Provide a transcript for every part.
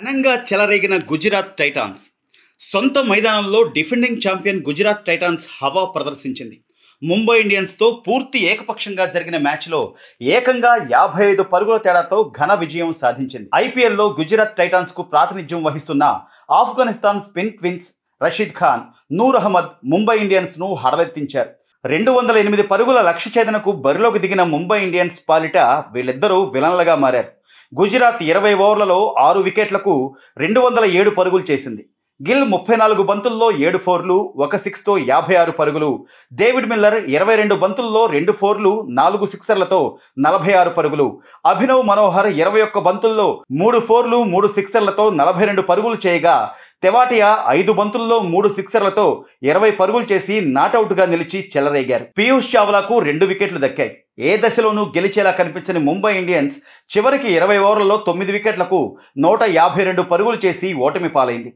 ఘనంగా చెలరేగిన గుజరాత్ టైటాన్స్ సొంత మైదానంలో డిఫెండింగ్ ఛాంపియన్ గుజరాత్ టైటాన్స్ హవా ప్రదర్శించింది ముంబై ఇండియన్స్తో పూర్తి ఏకపక్షంగా జరిగిన మ్యాచ్లో ఏకంగా యాభై ఐదు పరుగుల తేడాతో ఘన విజయం సాధించింది ఐపీఎల్లో గుజరాత్ టైటాన్స్కు ప్రాతినిధ్యం వహిస్తున్న ఆఫ్ఘనిస్తాన్ స్పిన్ క్వీన్స్ రషీద్ ఖాన్ నూర్ అహ్మద్ ముంబై ఇండియన్స్ను హడలెత్తించారు రెండు వందల ఎనిమిది పరుగుల లక్ష్య బరిలోకి దిగిన ముంబై ఇండియన్స్ పాలిట వీళ్ళిద్దరూ విలన్లుగా మారారు గుజరాత్ ఇరవై ఓవర్లలో ఆరు వికెట్లకు రెండు వందల ఏడు పరుగులు చేసింది గిల్ ముప్పై నాలుగు బంతుల్లో ఏడు ఫోర్లు ఒక సిక్స్తో యాభై ఆరు పరుగులు డేవిడ్ మిల్లర్ ఇరవై రెండు బంతుల్లో రెండు ఫోర్లు నాలుగు సిక్సర్లతో నలభై ఆరు పరుగులు అభినవ్ మనోహర్ ఇరవై ఒక్క బంతుల్లో మూడు ఫోర్లు మూడు సిక్సర్లతో నలభై రెండు పరుగులు చేయగా తెవాటియా ఐదు బంతుల్లో మూడు సిక్సర్లతో ఇరవై పరుగులు చేసి నాటౌట్గా నిలిచి చెలరేగారు పీయూష్ చావ్లాకు రెండు వికెట్లు దక్కాయి ఏ దశలోనూ గెలిచేలా కనిపించని ముంబై ఇండియన్స్ చివరికి ఇరవై ఓవర్లలో తొమ్మిది వికెట్లకు నూట యాభై రెండు పరుగులు చేసి ఓటమి పాలైంది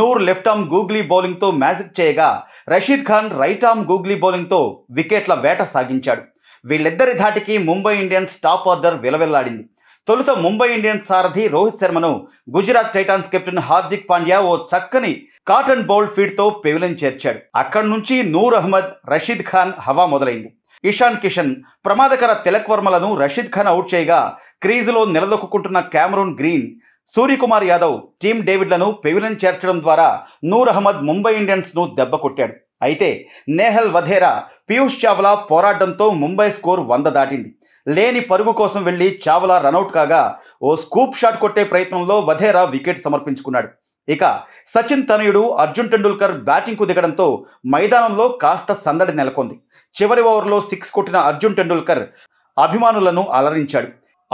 నూర్ లెఫ్ట్ ఆర్మ్ గూగ్లీ బౌలింగ్తో మ్యాజిక్ చేయగా Rashid Khan right arm googly బౌలింగ్తో వికెట్ల వేట సాగించాడు వీళ్ళిద్దరి ధాటికి ముంబై ఇండియన్స్ టాప్ ఆర్డర్ విలవెల్లాడింది తొలుత ముంబై ఇండియన్స్ సారథి రోహిత్ శర్మను గుజరాత్ టైటాన్స్ కెప్టెన్ హార్దిక్ పాండ్యా ఓ చక్కని కాటన్ బౌల్ ఫీడ్తో పెవిలిన్ చేర్చాడు అక్కడి నుంచి నూర్ అహ్మద్ రషీద్ ఖాన్ హవా మొదలైంది ఇషాన్ కిషన్ ప్రమాదకర వర్మలను రషీద్ ఖాన్ అవుట్ చేయగా క్రీజులో నిలదొక్కుంటున్న Cameron Green Suryakumar Yadav Tim డేవిడ్లను పెవిలన్ చేర్చడం ద్వారా నూర్ అహ్మద్ ముంబై ఇండియన్స్ను దెబ్బకొట్టాడు అయితే నేహల్ వధేరా పీయూష్ చావ్లా పోరాడడంతో ముంబై స్కోర్ వంద దాటింది లేని పరుగు కోసం వెళ్లి చావలా రనౌట్ కాగా ఓ స్కూప్ షాట్ కొట్టే ప్రయత్నంలో వధేరా వికెట్ సమర్పించుకున్నాడు ఇక సచిన్ తనయుడు అర్జున్ టెండూల్కర్ బ్యాటింగ్కు దిగడంతో మైదానంలో కాస్త సందడి నెలకొంది చివరి ఓవర్లో సిక్స్ కొట్టిన అర్జున్ టెండూల్కర్ అభిమానులను అలరించాడు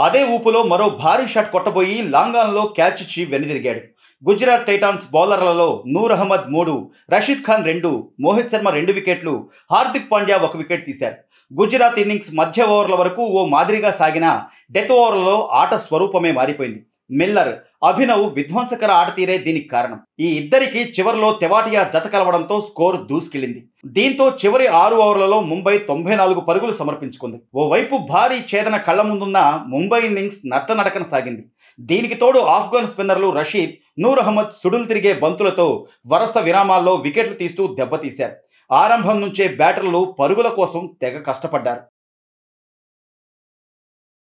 అదే ఊపులో మరో భారీ షాట్ కొట్టబోయి లాంగాన్లో క్యాచ్ ఇచ్చి వెనుదిరిగాడు గుజరాత్ టైటాన్స్ బౌలర్లలో నూర్ అహ్మద్ మూడు రషీద్ ఖాన్ రెండు మోహిత్ శర్మ రెండు వికెట్లు హార్దిక్ పాండ్యా ఒక వికెట్ తీశారు గుజరాత్ ఇన్నింగ్స్ మధ్య ఓవర్ల వరకు ఓ మాదిరిగా సాగిన డెత్ ఓవర్లలో ఆట స్వరూపమే మారిపోయింది మిల్లర్ అభినవ్ విధ్వంసకర ఆట తీరే దీనికి కారణం ఈ ఇద్దరికి చివరిలో తెవాటియా జత కలవడంతో స్కోర్ దూసుకెళ్లింది దీంతో చివరి ఆరు ఓవర్లలో ముంబై తొంభై నాలుగు పరుగులు సమర్పించుకుంది ఓవైపు భారీ ఛేదన కళ్ల ముందున్న ముంబై ఇన్నింగ్స్ నత్తనడకన సాగింది దీనికి తోడు ఆఫ్ఘన్ స్పిన్నర్లు రషీద్ నూర్ అహ్మద్ సుడులు తిరిగే బంతులతో వరస విరామాల్లో వికెట్లు తీస్తూ దెబ్బతీశారు ఆరంభం నుంచే బ్యాటర్లు పరుగుల కోసం తెగ కష్టపడ్డారు